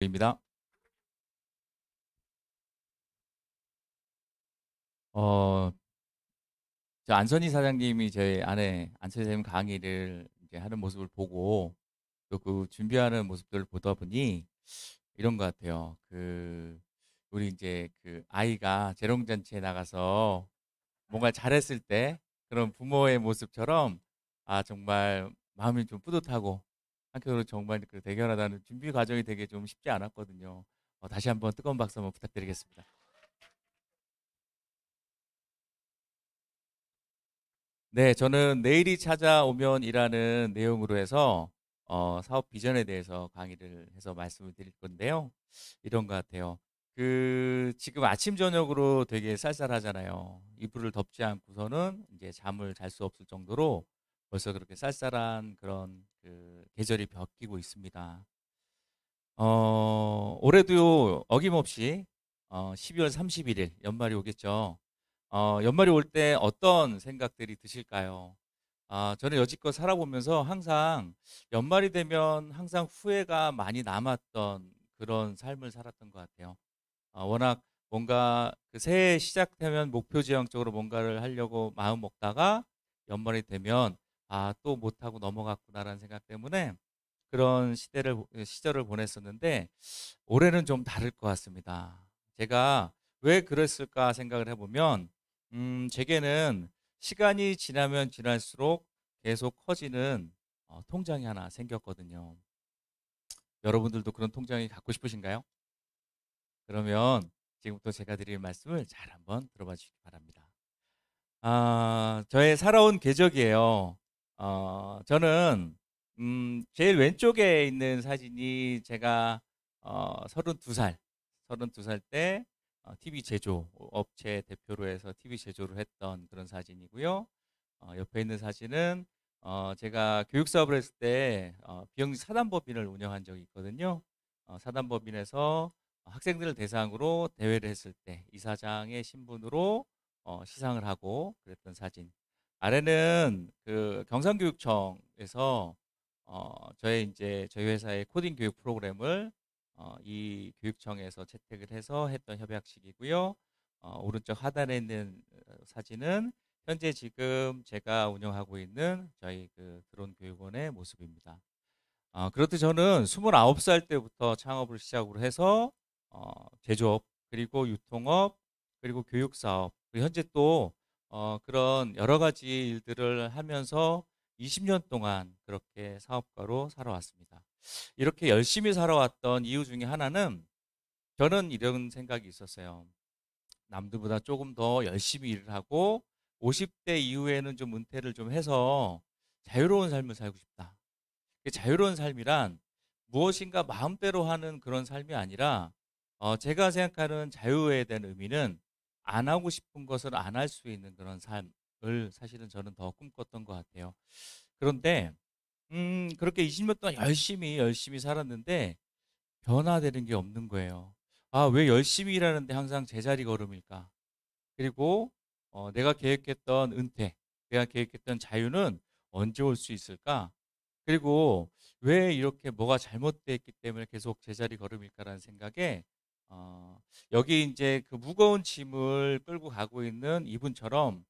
입니다. 어, 저 안선희 사장님이 저희 아내 안선희 사장님 강의를 이제 하는 모습을 보고 또 그 준비하는 모습들을 보다 보니 이런 것 같아요. 그 우리 이제 그 아이가 재롱잔치에 나가서 뭔가 잘했을 때 그런 부모의 모습처럼 아 정말 마음이 좀 뿌듯하고 한편으로 정말 그 대견하다는 준비 과정이 되게 좀 쉽지 않았거든요. 어, 다시 한번 뜨거운 박수 한번 부탁드리겠습니다. 네, 저는 내일이 찾아오면이라는 내용으로 해서 어, 사업 비전에 대해서 강의를 해서 말씀을 드릴 건데요. 이런 것 같아요. 그 지금 아침 저녁으로 되게 쌀쌀하잖아요. 이불을 덮지 않고서는 이제 잠을 잘 수 없을 정도로 벌써 그렇게 쌀쌀한 그런 그 계절이 바뀌고 있습니다. 어, 올해도 어김없이 어, 12월 31일 연말이 오겠죠. 어, 연말이 올 때 어떤 생각들이 드실까요? 아, 저는 여지껏 살아보면서 항상 연말이 되면 항상 후회가 많이 남았던 그런 삶을 살았던 것 같아요. 아, 워낙 뭔가 그 새해 시작되면 목표 지향적으로 뭔가를 하려고 마음 먹다가 연말이 되면 아, 또 못하고 넘어갔구나라는 생각 때문에 그런 시대를, 예, 시절을 보냈었는데 올해는 좀 다를 것 같습니다. 제가 왜 그랬을까 생각을 해보면, 음, 제게는 시간이 지나면 지날수록 계속 커지는 어, 통장이 하나 생겼거든요. 여러분들도 그런 통장이 갖고 싶으신가요? 그러면 지금부터 제가 드릴 말씀을 잘 한번 들어봐 주시기 바랍니다. 아, 저의 살아온 궤적이에요. 어, 저는 음, 제일 왼쪽에 있는 사진이 제가 어, 32살, 32살 때 어, TV 제조 업체 대표로 해서 TV 제조를 했던 그런 사진이고요. 어, 옆에 있는 사진은 어, 제가 교육 사업을 했을 때 어, 비영리 사단법인을 운영한 적이 있거든요. 어, 사단법인에서 학생들을 대상으로 대회를 했을 때 이사장의 신분으로 어, 시상을 하고 그랬던 사진. 아래는 그 경상교육청에서 어, 저희 이제 저희 회사의 코딩 교육 프로그램을 어, 이 교육청에서 채택을 해서 했던 협약식이고요. 어, 오른쪽 하단에 있는 어, 사진은 현재 지금 제가 운영하고 있는 저희 그 드론 교육원의 모습입니다. 어, 그렇듯 저는 29살 때부터 창업을 시작으로 해서 어, 제조업 그리고 유통업 그리고 교육사업 그리고 현재 또 어, 그런 여러 가지 일들을 하면서 20년 동안 그렇게 사업가로 살아왔습니다. 이렇게 열심히 살아왔던 이유 중에 하나는 저는 이런 생각이 있었어요. 남들보다 조금 더 열심히 일을 하고 50대 이후에는 좀 은퇴를 좀 해서 자유로운 삶을 살고 싶다. 그 자유로운 삶이란 무엇인가 마음대로 하는 그런 삶이 아니라 어, 제가 생각하는 자유에 대한 의미는 안 하고 싶은 것을 안 할 수 있는 그런 삶을 사실은 저는 더 꿈꿨던 것 같아요. 그런데 음, 그렇게 20년 동안 열심히 열심히 살았는데 변화되는 게 없는 거예요. 아, 왜 열심히 일하는데 항상 제자리 걸음일까? 그리고 어, 내가 계획했던 은퇴, 내가 계획했던 자유는 언제 올 수 있을까? 그리고 왜 이렇게 뭐가 잘못됐기 때문에 계속 제자리 걸음일까라는 생각에 어, 여기 이제 그 무거운 짐을 끌고 가고 있는 이분처럼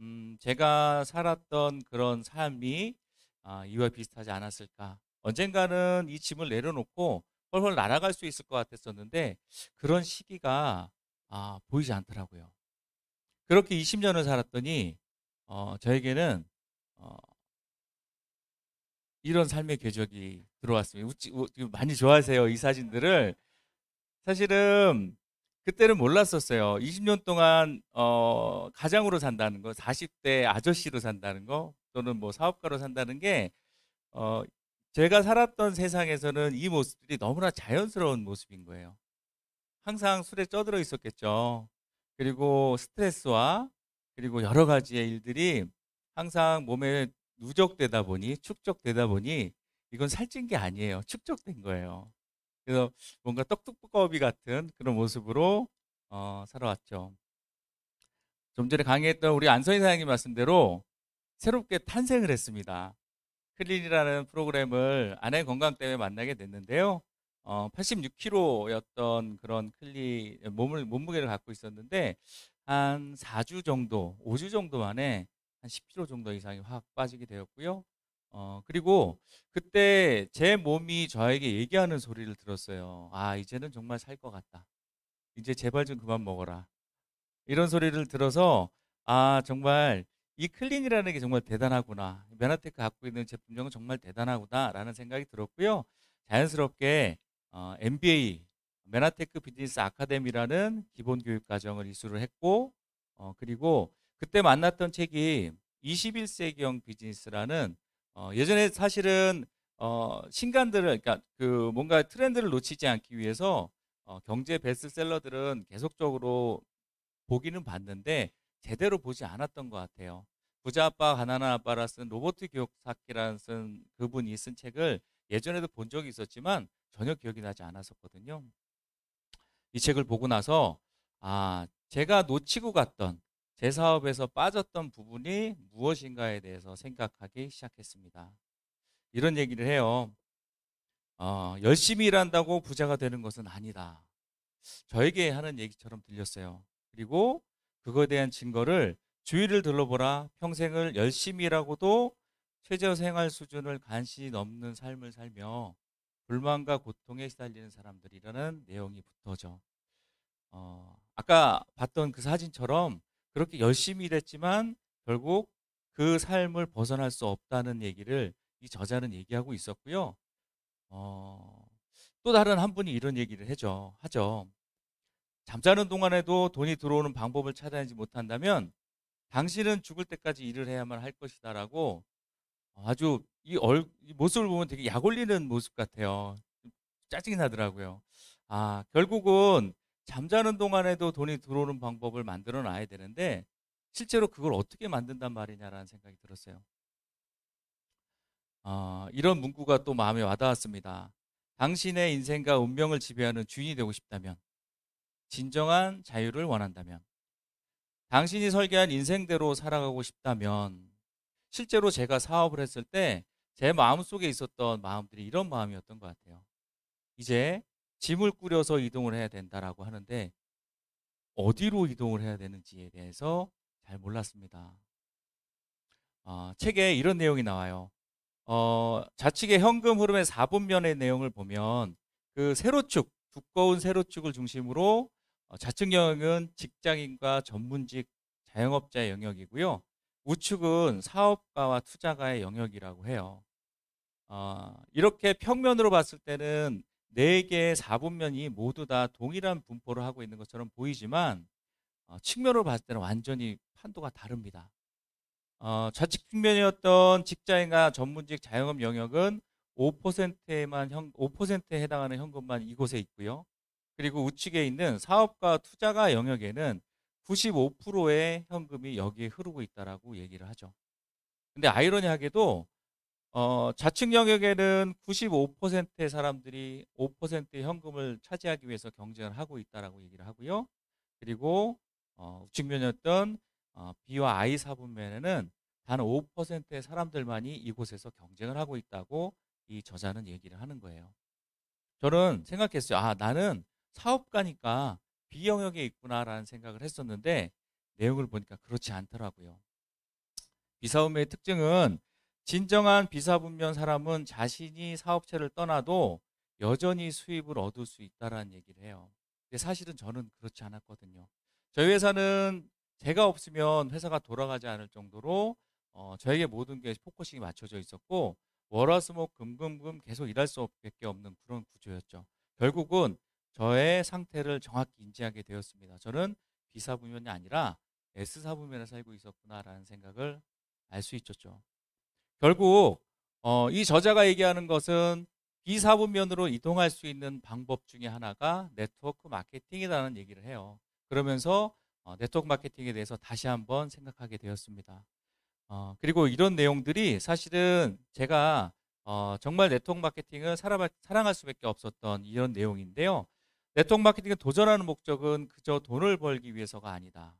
음, 제가 살았던 그런 삶이 아, 이와 비슷하지 않았을까. 언젠가는 이 짐을 내려놓고 훨훨 날아갈 수 있을 것 같았었는데 그런 시기가 아, 보이지 않더라고요. 그렇게 20년을 살았더니 어, 저에게는 어, 이런 삶의 궤적이 들어왔습니다. 우찌, 우, 많이 좋아하세요 이 사진들을. 사실은 그때는 몰랐었어요. 20년 동안 어, 가장으로 산다는 거, 40대 아저씨로 산다는 거, 또는 뭐 사업가로 산다는 게 어, 제가 살았던 세상에서는 이 모습들이 너무나 자연스러운 모습인 거예요. 항상 술에 쪄들어 있었겠죠. 그리고 스트레스와 그리고 여러 가지의 일들이 항상 몸에 누적되다 보니 축적되다 보니 이건 살찐 게 아니에요. 축적된 거예요. 그래서 뭔가 떡뚜껑비 같은 그런 모습으로 어, 살아왔죠. 좀 전에 강의했던 우리 안선희 사장님 말씀대로 새롭게 탄생을 했습니다. 클린이라는 프로그램을 아내 건강 때문에 만나게 됐는데요. 어, 86kg였던 그런 클린 몸을 몸무게를 갖고 있었는데 한 4주 정도, 5주 정도 만에 한 10kg 정도 이상이 확 빠지게 되었고요. 어, 그리고 그때 제 몸이 저에게 얘기하는 소리를 들었어요. 아, 이제는 정말 살 것 같다. 이제 제발 좀 그만 먹어라. 이런 소리를 들어서 아, 정말 이 클린이라는 게 정말 대단하구나. 메나테크 갖고 있는 제품력은 정말 대단하구나라는 생각이 들었고요. 자연스럽게 어, MBA 메나테크 비즈니스 아카데미라는 기본 교육 과정을 이수를 했고 어, 그리고 그때 만났던 책이 21세기형 비즈니스라는 어, 예전에 사실은 어, 신간들을 그러니까 그 뭔가 트렌드를 놓치지 않기 위해서 어, 경제 베스트셀러들은 계속적으로 보기는 봤는데 제대로 보지 않았던 것 같아요. 부자 아빠, 가난한 아빠라 쓴 로버트 기요사키라는 쓴 그분이 쓴 책을 예전에도 본 적이 있었지만 전혀 기억이 나지 않았었거든요. 이 책을 보고 나서 아 제가 놓치고 갔던 제 사업에서 빠졌던 부분이 무엇인가에 대해서 생각하기 시작했습니다. 이런 얘기를 해요. 어, 열심히 일한다고 부자가 되는 것은 아니다. 저에게 하는 얘기처럼 들렸어요. 그리고 그거에 대한 증거를 주위를 둘러보라. 평생을 열심히 일하고도 최저 생활 수준을 간신히 넘는 삶을 살며 불만과 고통에 시달리는 사람들이라는 내용이 붙어져. 어, 아까 봤던 그 사진처럼 그렇게 열심히 일했지만 결국 그 삶을 벗어날 수 없다는 얘기를 이 저자는 얘기하고 있었고요. 어, 또 다른 한 분이 이런 얘기를 해죠, 하죠. 잠자는 동안에도 돈이 들어오는 방법을 찾아내지 못한다면 당신은 죽을 때까지 일을 해야만 할 것이다라고 아주 이, 얼, 이 모습을 보면 되게 약 올리는 모습 같아요. 짜증이 나더라고요. 아, 결국은 잠자는 동안에도 돈이 들어오는 방법을 만들어 놔야 되는데 실제로 그걸 어떻게 만든단 말이냐라는 생각이 들었어요. 어, 이런 문구가 또 마음에 와닿았습니다. 당신의 인생과 운명을 지배하는 주인이 되고 싶다면, 진정한 자유를 원한다면, 당신이 설계한 인생대로 살아가고 싶다면, 실제로 제가 사업을 했을 때 제 마음속에 있었던 마음들이 이런 마음이었던 것 같아요. 이제 짐을 꾸려서 이동을 해야 된다라고 하는데 어디로 이동을 해야 되는지에 대해서 잘 몰랐습니다. 어, 책에 이런 내용이 나와요. 어, 좌측의 현금 흐름의 4분면의 내용을 보면 그 세로축, 두꺼운 세로축을 중심으로 좌측 어, 영역은 직장인과 전문직, 자영업자의 영역이고요. 우측은 사업가와 투자가의 영역이라고 해요. 어, 이렇게 평면으로 봤을 때는 네 개의 4분면이 모두 다 동일한 분포를 하고 있는 것처럼 보이지만 어, 측면으로 봤을 때는 완전히 판도가 다릅니다. 어, 좌측 측면이었던 직장인과 전문직 자영업 영역은 5%에만 현, 5%에 해당하는 현금만 이곳에 있고요. 그리고 우측에 있는 사업과 투자가 영역에는 95%의 현금이 여기에 흐르고 있다라고 얘기를 하죠. 근데 아이러니하게도 어, 좌측 영역에는 95%의 사람들이 5%의 현금을 차지하기 위해서 경쟁을 하고 있다라고 얘기를 하고요. 그리고 어, 우측 면이었던 어, B와 I 사분면에는 단 5%의 사람들만이 이곳에서 경쟁을 하고 있다고 이 저자는 얘기를 하는 거예요. 저는 생각했어요. 아, 나는 사업가니까 B 영역에 있구나라는 생각을 했었는데 내용을 보니까 그렇지 않더라고요. 비사업의 특징은 진정한 비사분면 사람은 자신이 사업체를 떠나도 여전히 수입을 얻을 수 있다라는 얘기를 해요. 근데 사실은 저는 그렇지 않았거든요. 저희 회사는 제가 없으면 회사가 돌아가지 않을 정도로 어, 저에게 모든 게 포커싱이 맞춰져 있었고 월화수목 금금금 계속 일할 수밖에 없는 그런 구조였죠. 결국은 저의 상태를 정확히 인지하게 되었습니다. 저는 B사분면이 아니라 S사분면에 살고 있었구나라는 생각을 알 수 있었죠. 결국 어, 이 저자가 얘기하는 것은 비사분면으로 이동할 수 있는 방법 중에 하나가 네트워크 마케팅이라는 얘기를 해요. 그러면서 어, 네트워크 마케팅에 대해서 다시 한번 생각하게 되었습니다. 어, 그리고 이런 내용들이 사실은 제가 어, 정말 네트워크 마케팅을 살아, 사랑할 수밖에 없었던 이런 내용인데요. 네트워크 마케팅에 도전하는 목적은 그저 돈을 벌기 위해서가 아니다.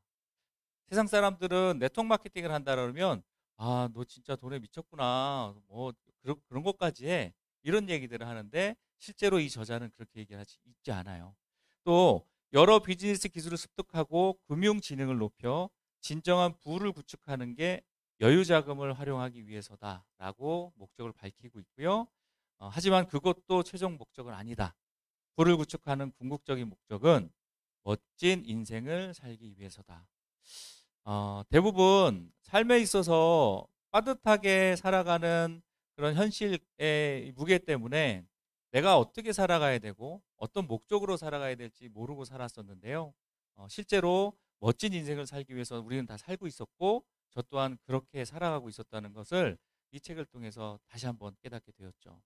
세상 사람들은 네트워크 마케팅을 한다 그러면 아, 너 진짜 돈에 미쳤구나. 뭐, 그런, 그런 것까지 해. 이런 얘기들을 하는데 실제로 이 저자는 그렇게 얘기 하지 있지 않아요. 또 여러 비즈니스 기술을 습득하고 금융 지능을 높여 진정한 부를 구축하는 게 여유 자금을 활용하기 위해서다라고 목적을 밝히고 있고요. 어, 하지만 그것도 최종 목적은 아니다. 부를 구축하는 궁극적인 목적은 멋진 인생을 살기 위해서다. 어, 대부분 삶에 있어서 빠듯하게 살아가는 그런 현실의 무게 때문에 내가 어떻게 살아가야 되고 어떤 목적으로 살아가야 될지 모르고 살았었는데요. 어, 실제로 멋진 인생을 살기 위해서 우리는 다 살고 있었고 저 또한 그렇게 살아가고 있었다는 것을 이 책을 통해서 다시 한번 깨닫게 되었죠.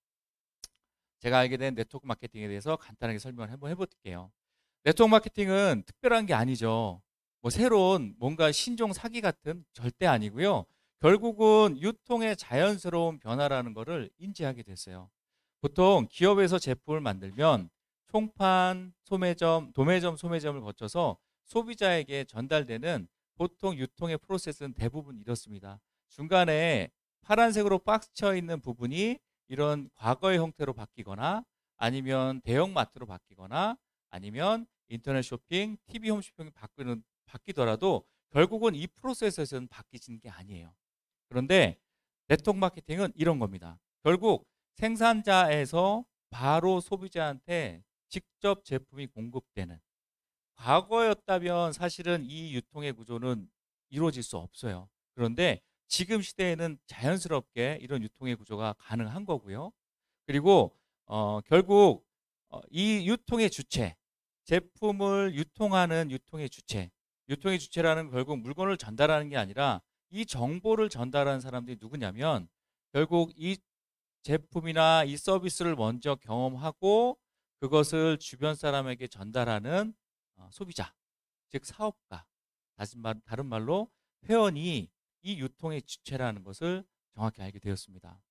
제가 알게 된 네트워크 마케팅에 대해서 간단하게 설명을 한번 해볼게요. 네트워크 마케팅은 특별한 게 아니죠. 뭐 새로운 뭔가 신종 사기 같은 절대 아니고요. 결국은 유통의 자연스러운 변화라는 것을 인지하게 됐어요. 보통 기업에서 제품을 만들면 총판, 소매점, 도매점, 소매점을 거쳐서 소비자에게 전달되는 보통 유통의 프로세스는 대부분 이렇습니다. 중간에 파란색으로 박스쳐 있는 부분이 이런 과거의 형태로 바뀌거나 아니면 대형마트로 바뀌거나 아니면 인터넷 쇼핑, TV 홈쇼핑이 바뀌는 바뀌더라도 결국은 이 프로세스에서는 바뀌진게 아니에요. 그런데 네트워크 마케팅은 이런 겁니다. 결국 생산자에서 바로 소비자한테 직접 제품이 공급되는 과거였다면 사실은 이 유통의 구조는 이루어질 수 없어요. 그런데 지금 시대에는 자연스럽게 이런 유통의 구조가 가능한 거고요. 그리고 어, 결국 어, 이 유통의 주체, 제품을 유통하는 유통의 주체, 유통의 주체라는 결국 물건을 전달하는 게 아니라 이 정보를 전달하는 사람들이 누구냐면 결국 이 제품이나 이 서비스를 먼저 경험하고 그것을 주변 사람에게 전달하는 어, 소비자, 즉 사업가, 다른 말로 회원이 이 유통의 주체라는 것을 정확히 알게 되었습니다.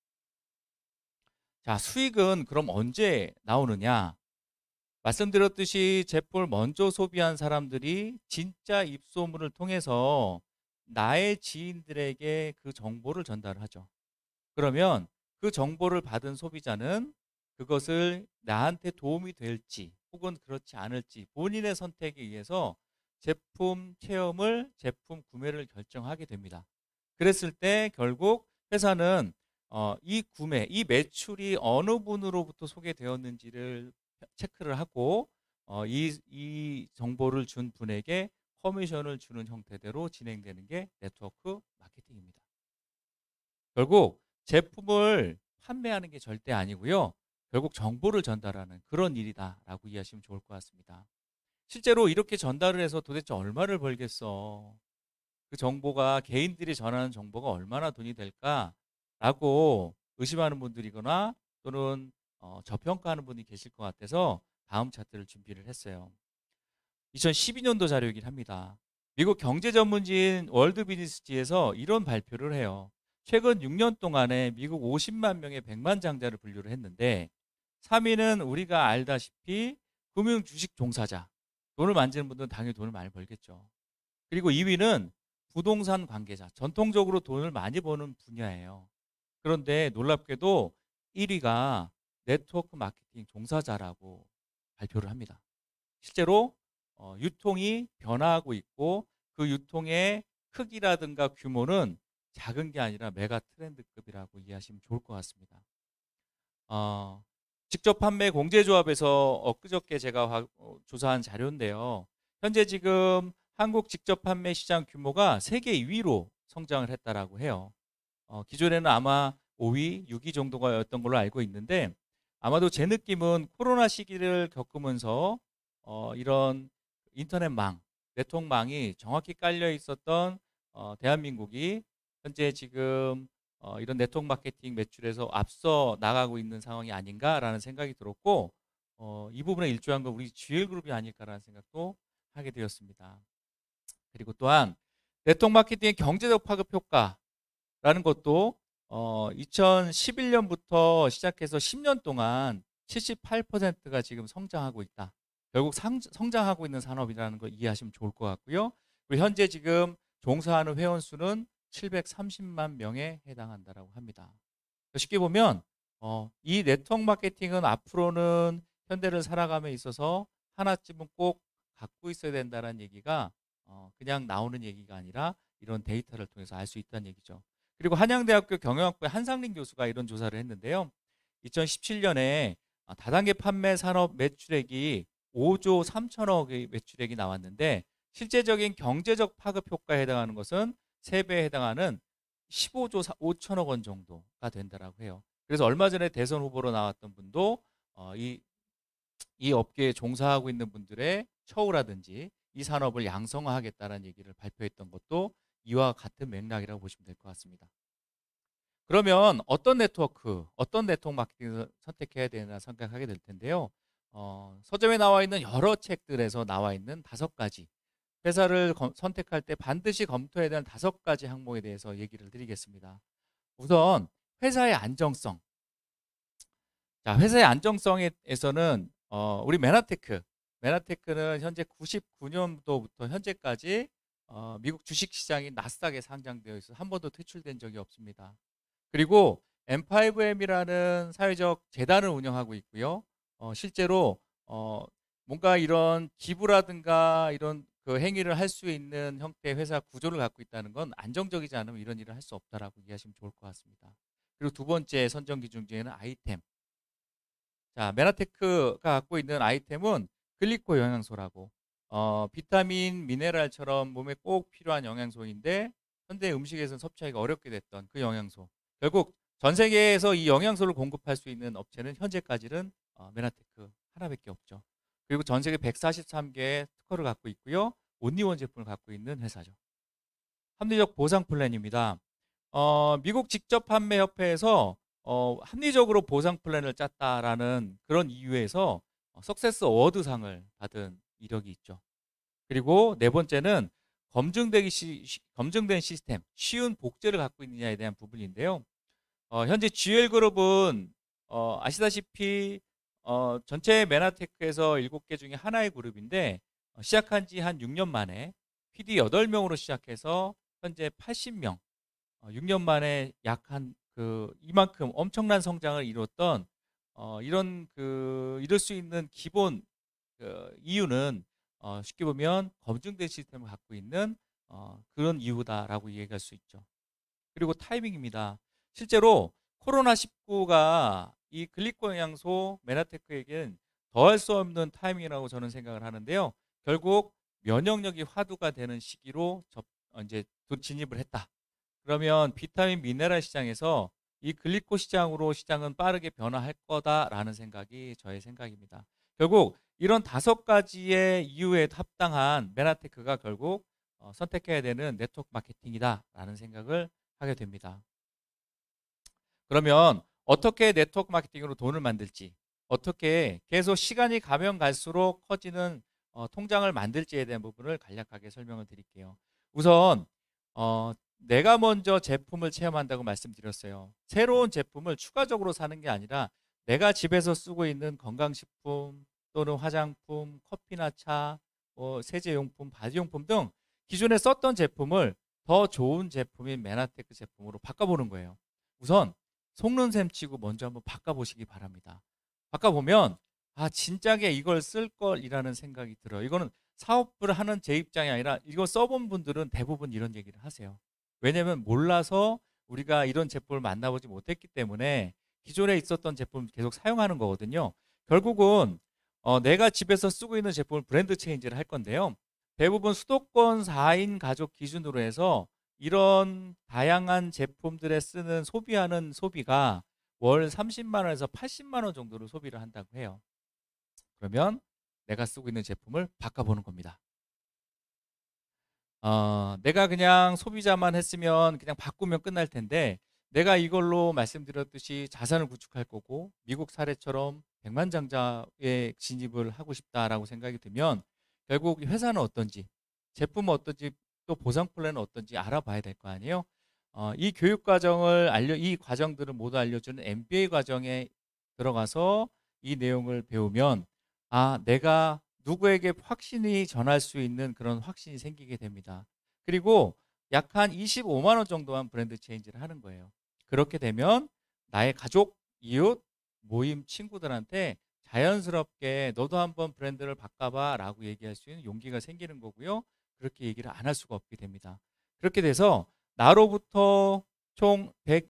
자, 수익은 그럼 언제 나오느냐? 말씀드렸듯이 제품을 먼저 소비한 사람들이 진짜 입소문을 통해서 나의 지인들에게 그 정보를 전달하죠. 그러면 그 정보를 받은 소비자는 그것을 나한테 도움이 될지 혹은 그렇지 않을지 본인의 선택에 의해서 제품 체험을 제품 구매를 결정하게 됩니다. 그랬을 때 결국 회사는 어, 이 구매, 이 매출이 어느 분으로부터 소개되었는지를 체크를 하고 어, 이, 이 정보를 준 분에게 커미션을 주는 형태대로 진행되는 게 네트워크 마케팅입니다. 결국 제품을 판매하는 게 절대 아니고요. 결국 정보를 전달하는 그런 일이다라고 이해하시면 좋을 것 같습니다. 실제로 이렇게 전달을 해서 도대체 얼마를 벌겠어? 그 정보가 개인들이 전하는 정보가 얼마나 돈이 될까라고 의심하는 분들이거나 또는 어, 저평가하는 분이 계실 것 같아서 다음 차트를 준비를 했어요. 2012년도 자료이긴 합니다. 미국 경제 전문지인 월드 비즈니스지에서 이런 발표를 해요. 최근 6년 동안에 미국 50만 명의 100만 장자를 분류를 했는데 3위는 우리가 알다시피 금융 주식 종사자. 돈을 만지는 분들은 당연히 돈을 많이 벌겠죠. 그리고 2위는 부동산 관계자. 전통적으로 돈을 많이 버는 분야예요. 그런데 놀랍게도 1위가 네트워크 마케팅 종사자라고 발표를 합니다. 실제로 어, 유통이 변화하고 있고 그 유통의 크기라든가 규모는 작은 게 아니라 메가 트렌드급이라고 이해하시면 좋을 것 같습니다. 어, 직접 판매 공제조합에서 엊그저께 제가 화, 어, 조사한 자료인데요. 현재 지금 한국 직접 판매 시장 규모가 세계 2위로 성장을 했다라고 해요. 어, 기존에는 아마 5위, 6위 정도였던 걸로 알고 있는데 아마도 제 느낌은 코로나 시기를 겪으면서 어, 이런 인터넷망, 네트워크망이 정확히 깔려 있었던 어, 대한민국이 현재 지금 어, 이런 네트워크 마케팅 매출에서 앞서 나가고 있는 상황이 아닌가라는 생각이 들었고 어, 이 부분에 일조한 건 우리 GL 그룹이 아닐까라는 생각도 하게 되었습니다. 그리고 또한 네트워크 마케팅의 경제적 파급 효과라는 것도 어, 2011년부터 시작해서 10년 동안 78%가 지금 성장하고 있다. 결국 상, 성장하고 있는 산업이라는 걸 이해하시면 좋을 것 같고요. 그리고 현재 지금 종사하는 회원 수는 730만 명에 해당한다라고 합니다. 쉽게 보면 어, 이 네트워크 마케팅은 앞으로는 현대를 살아감에 있어서 하나쯤은 꼭 갖고 있어야 된다는 얘기가 어, 그냥 나오는 얘기가 아니라 이런 데이터를 통해서 알 수 있다는 얘기죠. 그리고 한양대학교 경영학부의 한상린 교수가 이런 조사를 했는데요. 2017년에 다단계 판매 산업 매출액이 5조 3천억의 매출액이 나왔는데 실제적인 경제적 파급 효과에 해당하는 것은 3배에 해당하는 15조 5천억 원 정도가 된다라고 해요. 그래서 얼마 전에 대선 후보로 나왔던 분도 어, 이, 이 업계에 종사하고 있는 분들의 처우라든지 이 산업을 양성화하겠다는 얘기를 발표했던 것도 이와 같은 맥락이라고 보시면 될 것 같습니다. 그러면 어떤 네트워크, 어떤 네트워크 마케팅을 선택해야 되나 생각하게 될 텐데요. 어, 서점에 나와 있는 여러 책들에서 나와 있는 다섯 가지 회사를 검, 선택할 때 반드시 검토해야 되는 다섯 가지 항목에 대해서 얘기를 드리겠습니다. 우선 회사의 안정성. 자, 회사의 안정성에서는 어, 우리 메나테크, 메나테크는 현재 99년도부터 현재까지 어, 미국 주식시장이 낯싸게 상장되어 있어 한 번도 퇴출된 적이 없습니다. 그리고 M5M이라는 사회적 재단을 운영하고 있고요. 어, 실제로 어, 뭔가 이런 기부라든가 이런 그 행위를 할 수 있는 형태의 회사 구조를 갖고 있다는 건 안정적이지 않으면 이런 일을 할 수 없다라고 이해하시면 좋을 것 같습니다. 그리고 두 번째 선정 기준 중에는 아이템. 자, 메나테크가 갖고 있는 아이템은 글리코 영양소라고 어, 비타민, 미네랄처럼 몸에 꼭 필요한 영양소인데 현대 음식에서는 섭취하기가 어렵게 됐던 그 영양소. 결국 전 세계에서 이 영양소를 공급할 수 있는 업체는 현재까지는 어, 메나테크 하나밖에 없죠. 그리고 전 세계 143개의 특허를 갖고 있고요. 온리원 제품을 갖고 있는 회사죠. 합리적 보상 플랜입니다. 어, 미국 직접 판매 협회에서 어, 합리적으로 보상 플랜을 짰다라는 그런 이유에서 어, 석세스 어워드상을 받은 이력이 있죠. 그리고 네 번째는 검증되기 시, 검증된 시스템, 쉬운 복제를 갖고 있느냐에 대한 부분인데요. 어, 현재 GL그룹은 어, 아시다시피 어, 전체 메나테크에서 7개 중에 하나의 그룹인데 어, 시작한 지 한 6년 만에 PD 8명으로 시작해서 현재 80명, 6년 어, 만에 약 한 그 이만큼 엄청난 성장을 이뤘던 어, 이런 그 이룰 수 있는 기본 그 이유는 어, 쉽게 보면 검증된 시스템을 갖고 있는 어, 그런 이유다라고 얘기할 수 있죠. 그리고 타이밍입니다. 실제로 코로나19가 이 글리코영양소 메나테크에겐 더할 수 없는 타이밍이라고 저는 생각을 하는데요. 결국 면역력이 화두가 되는 시기로 접, 어, 이제 진입을 했다. 그러면 비타민 미네랄 시장에서 이 글리코 시장으로 시장은 빠르게 변화할 거다라는 생각이 저의 생각입니다. 결국 이런 다섯 가지의 이유에 합당한 메나테크가 결국 어, 선택해야 되는 네트워크 마케팅이다라는 생각을 하게 됩니다. 그러면 어떻게 네트워크 마케팅으로 돈을 만들지, 어떻게 계속 시간이 가면 갈수록 커지는 어, 통장을 만들지에 대한 부분을 간략하게 설명을 드릴게요. 우선 어, 내가 먼저 제품을 체험한다고 말씀드렸어요. 새로운 제품을 추가적으로 사는 게 아니라 내가 집에서 쓰고 있는 건강식품, 또는 화장품, 커피나 차, 뭐 세제용품, 바지용품 등 기존에 썼던 제품을 더 좋은 제품인 메나테크 제품으로 바꿔보는 거예요. 우선 속는셈 치고 먼저 한번 바꿔보시기 바랍니다. 바꿔보면 아 진작에 이걸 쓸 걸이라는 생각이 들어요. 이거는 사업을 하는 제 입장이 아니라 이거 써본 분들은 대부분 이런 얘기를 하세요. 왜냐하면 몰라서 우리가 이런 제품을 만나보지 못했기 때문에 기존에 있었던 제품 을 계속 사용하는 거거든요. 결국은 어, 내가 집에서 쓰고 있는 제품을 브랜드 체인지를 할 건데요. 대부분 수도권 4인 가족 기준으로 해서 이런 다양한 제품들에 쓰는 소비하는 소비가 월 30만 원에서 80만 원 정도로 소비를 한다고 해요. 그러면 내가 쓰고 있는 제품을 바꿔보는 겁니다. 어, 내가 그냥 소비자만 했으면 그냥 바꾸면 끝날 텐데 내가 이걸로 말씀드렸듯이 자산을 구축할 거고 미국 사례처럼 백만장자에 진입을 하고 싶다라고 생각이 들면 결국 회사는 어떤지 제품은 어떤지 또 보상 플랜은 어떤지 알아봐야 될 거 아니에요. 어, 이 교육 과정을 알려 이 과정들을 모두 알려주는 MBA 과정에 들어가서 이 내용을 배우면 아 내가 누구에게 확신이 전할 수 있는 그런 확신이 생기게 됩니다. 그리고 약 한 25만 원 정도만 브랜드 체인지를 하는 거예요. 그렇게 되면 나의 가족, 이웃, 모임 친구들한테 자연스럽게 너도 한번 브랜드를 바꿔봐 라고 얘기할 수 있는 용기가 생기는 거고요. 그렇게 얘기를 안 할 수가 없게 됩니다. 그렇게 돼서 나로부터 총 100,